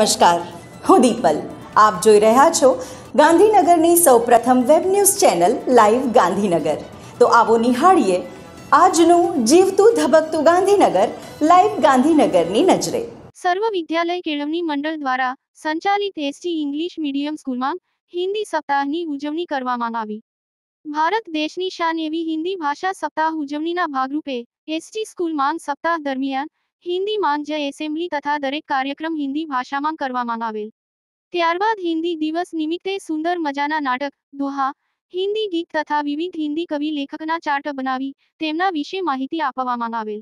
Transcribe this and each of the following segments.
નમસ્કાર હું દીપલ આપ જોઈ રહ્યા છો ગાંધીનગરની સૌપ્રથમ web news channel live Gandhinagar તો આવો નિહાળીએ આજનું જીવતું ધબકતું ગાંધીનગર લાઈવ ગાંધીનગરની નજરે સર્વ વિદ્યાલય કેળવણી મંડળ દ્વારા સંચાલિત એસટી ઇંગ્લિશ મીડિયમ સ્કૂલમાં હિન્દી સપ્તાહની ઉજવણી કરવામાં આવી ભારત દેશની શાન એવી હિન્દી ભાષા સપ્તાહ ઉજવણીના ભાગરૂપે એસટી સ્કૂલ માંગ સપ્તાહ દરમિયાન હિન્દીમાં જ એસેમ્બલી તથા દરેક કાર્યક્રમ હિન્દી ભાષામાં કરવામાં આવેલ ત્યારબાદ હિન્દી દિવસ નિમિત્તે સુંદર મજાના નાટક દોહા હિન્દી ગીત તથા વિવિધ હિન્દી કવિ લેખકના ચાર્ટ બનાવી તેમના વિશે માહિતી આપવામાં આવેલ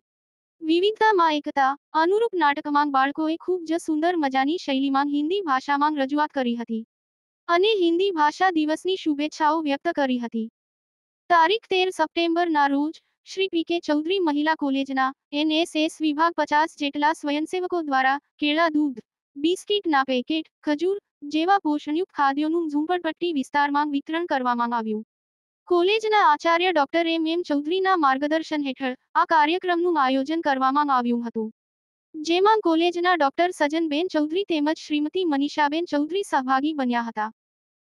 વિવિધતામાં એકતા અનુરૂપ નાટકમાં બાળકોએ ખૂબ જ સુંદર મજાની શૈલીમાં હિન્દી ભાષામાં રજૂઆત કરી હતી અને હિન્દી ભાષા દિવસની શુભેચ્છાઓ વ્યક્ત કરી હતી તારીખ તેર સપ્ટેમ્બરના રોજ શ્રી પી કે ચૌધરી મહિલા કોલેજના એનએસએસ વિભાગ પચાસ જેટલા સ્વયંસેવકો દ્વારા કેળા દૂધ બિસ્કીટના પેકેટ ખજૂર જેવા પોષણયુક્ત ખાદ્યોનું ઝુંપડપટ્ટી વિસ્તારમાં વિતરણ કરવામાં આવ્યું કોલેજના આચાર્ય ડોક્ટર એમ એમ ચૌધરીના માર્ગદર્શન હેઠળ આ કાર્યક્રમનું આયોજન કરવામાં આવ્યું હતું જેમાં કોલેજના ડોક્ટર સજનબેન ચૌધરી તેમજ શ્રીમતી મનીષાબેન ચૌધરી સહભાગી બન્યા હતા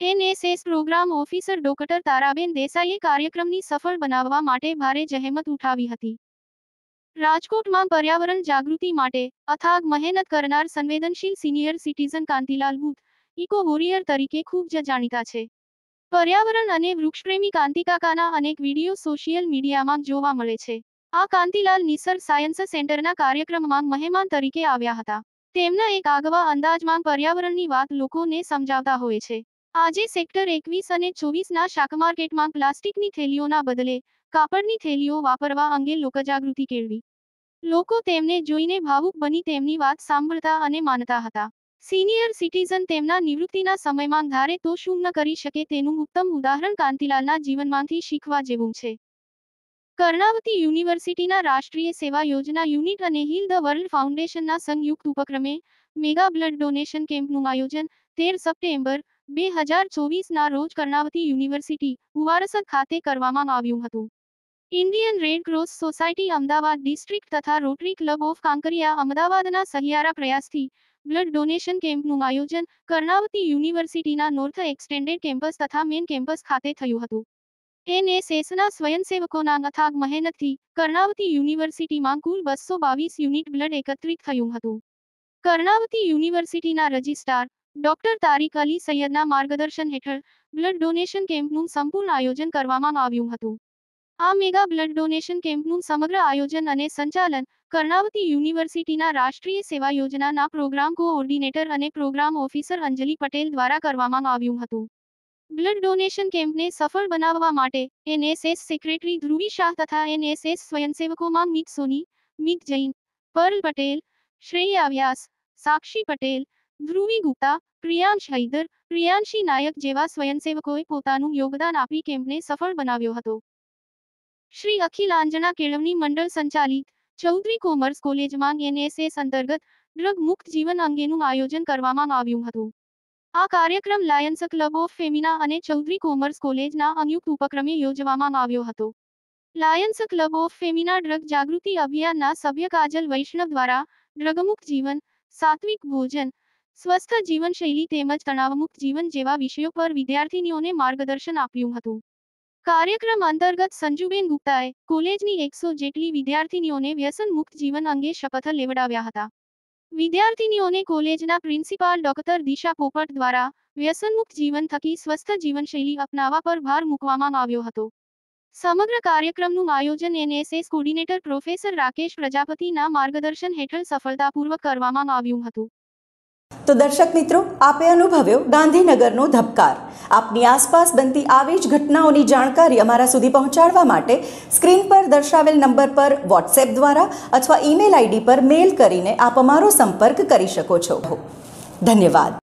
NSS program officer doctor Taraben દેસાઈએ કાર્યક્રમની સફળ બનાવવા માટે ભારે જહેમત ઉઠાવી હતી રાજકોટમાં પર્યાવરણ જાગૃતિ માટે અથાગ મહેનત કરનાર સંવેદનશીલ senior citizen Kantilal booth eco warrior તરીકે ખૂબ જ જાણીતા છે પર્યાવરણ અને વૃક્ષપ્રેમી કાંતિકાકાના અનેક વિડીયો સોશિયલ મીડિયામાં જોવા મળે છે આ કાંતિલાલ નિસર્ગ સાયન્સ સેન્ટરના કાર્યક્રમમાં મહેમાન તરીકે આવ્યા હતા તેમના એક આગવા અંદાજમાં પર્યાવરણની વાત લોકોને સમજાવતા હોય છે આજે સેક્ટર એકવીસ અને ચોવીસના શાક માર્કેટમાં પ્લાસ્ટિકની થેલીઓના બદલે કાપડની થેલીઓ વાપરવા અંગે લોકજાગૃતિ કેળવી લોકો તેમને જોઈને ભાવુક બની તેમની વાત સાંભળતા અને માનતા હતા સિનિયર સિટીઝન તેમના નિવૃત્તિના સમયમાં ધારે તો શું ન કરી શકે તેનું ઉત્તમ ઉદાહરણ કાંતિલાલના જીવનમાંથી શીખવા જેવું છે કર્ણાવતી યુનિવર્સિટીના રાષ્ટ્રીય સેવા યોજના યુનિટ અને હિલ ધ વર્લ્ડ ફાઉન્ડેશનના સંયુક્ત ઉપક્રમે મેગા બ્લડ ડોનેશન કેમ્પનું આયોજન તેર સપ્ટેમ્બર બે હજાર ચોવીસના રોજ કર્ણાવતી યુનિવર્સિટી ઉવારસદ ખાતે કરવામાં આવ્યું હતું Indian red cross society Ahmedabad district તથા રોટરી ક્લબ ઓફ કાંકરિયા અમદાવાદના સહિયારા પ્રયાસથી બ્લડ ડોનેશન કેમ્પનું આયોજન કર્ણાવતી યુનિવર્સિટીના નોર્થ એક્સટેન્ડેડ કેમ્પસ તથા મેન કેમ્પસ ખાતે થયું હતું એનએસએસના સ્વયંસેવકોના અથાગ મહેનતથી કર્ણાવતી યુનિવર્સિટીમાં કુલ બસો બાવીસ યુનિટ બ્લડ એકત્રિત થયું હતું કર્ણાવતી યુનિવર્સિટીના રજિસ્ટ્રાર ડોક્ટર તારીક અલી સૈયદના માર્ગદર્શન હેઠળ બ્લડ ડોનેશન કેમ્પનું સંપૂર્ણ આયોજન કરવામાં આવ્યું હતું આ મેગા બ્લડ ડોનેશન કેમ્પનું સમગ્ર આયોજન અને સંચાલન કર્ણાવતી યુનિવર્સિટીના રાષ્ટ્રીય સેવા યોજનાના પ્રોગ્રામ કોઓર્ડિનેટર અને પ્રોગ્રામ ઓફિસર અંજલિ પટેલ દ્વારા કરવામાં આવ્યું હતું બ્લડ ડોનેશન કેમ્પને સફળ બનાવવા માટે એનએસએસ સેક્રેટરી ધ્રુવી શાહ તથા એનએસએસ સ્વયંસેવકોમાં મિત સોની મિત જૈન પર્લ પટેલ શ્રેયા વ્યાસ સાક્ષી પટેલ ધ્રુવી ગુપ્તા પ્રિયાંશ હૈદર પ્રિયાંશી નાયક જેવા સ્વયંસેવકોએ પોતાનું યોગદાન આપી કેમ્પને સફળ બનાવ્યો હતો શ્રી અખિલ આંજણા કેળવણી મંડળ સંચાલિત ચૌધરી કોમર્સ કોલેજમાં એનએસએસ અંતર્ગત ડ્રગ મુક્ત જીવન અંગેનું આયોજન કરવામાં આવ્યું હતું આ કાર્યક્રમ લાયન્સ ક્લબ ઓફ ફેમિના અને ચૌધરી કોમર્સ કોલેજના સંયુક્ત ઉપક્રમે યોજવામાં આવ્યો હતો lions club of femina drug જાગૃતિ અભિયાનના સભ્ય કાજલ વૈષ્ણવ દ્વારા ડ્રગમુક્ત જીવન સાત્વિક ભોજન સ્વસ્થ જીવનશૈલી તેમજ તણાવમુક્ત જીવન જેવા વિષયો પર વિદ્યાર્થીનીઓને માર્ગદર્શન આપ્યું હતું કાર્યક્રમ અંતર્ગત સંજુબેન ગુપ્તાએ કોલેજની એકસો જેટલી વિદ્યાર્થીનીઓને વ્યસનમુક્ત જીવન અંગે શપથ લેવડાવ્યા હતા વિદ્યાર્થીનીઓને કોલેજના પ્રિન્સિપાલ ડોક્ટર દિશા પોપટ દ્વારા વ્યસનમુક્ત જીવન થકી સ્વસ્થ જીવનશૈલી અપનાવવા પર ભાર મૂકવામાં આવ્યો હતો સમગ્ર કાર્યક્રમનું આયોજન એનએસએસ કોર્ડિનેટર પ્રોફેસર રાકેશ પ્રજાપતિના માર્ગદર્શન હેઠળ સફળતાપૂર્વક કરવામાં આવ્યું હતું તો દર્શક મિત્રો આપે અનુભવ્યો ગાંધીનગરનો ધબકાર આપની આસપાસ બનતી આવી જ ઘટનાઓની જાણકારી અમારા સુધી પહોંચાડવા માટે સ્ક્રીન પર દર્શાવેલ નંબર પર વોટ્સએપ દ્વારા અથવા ઈમેલ આઈડી પર મેલ કરીને આપ અમારો સંપર્ક કરી શકો છો ધન્યવાદ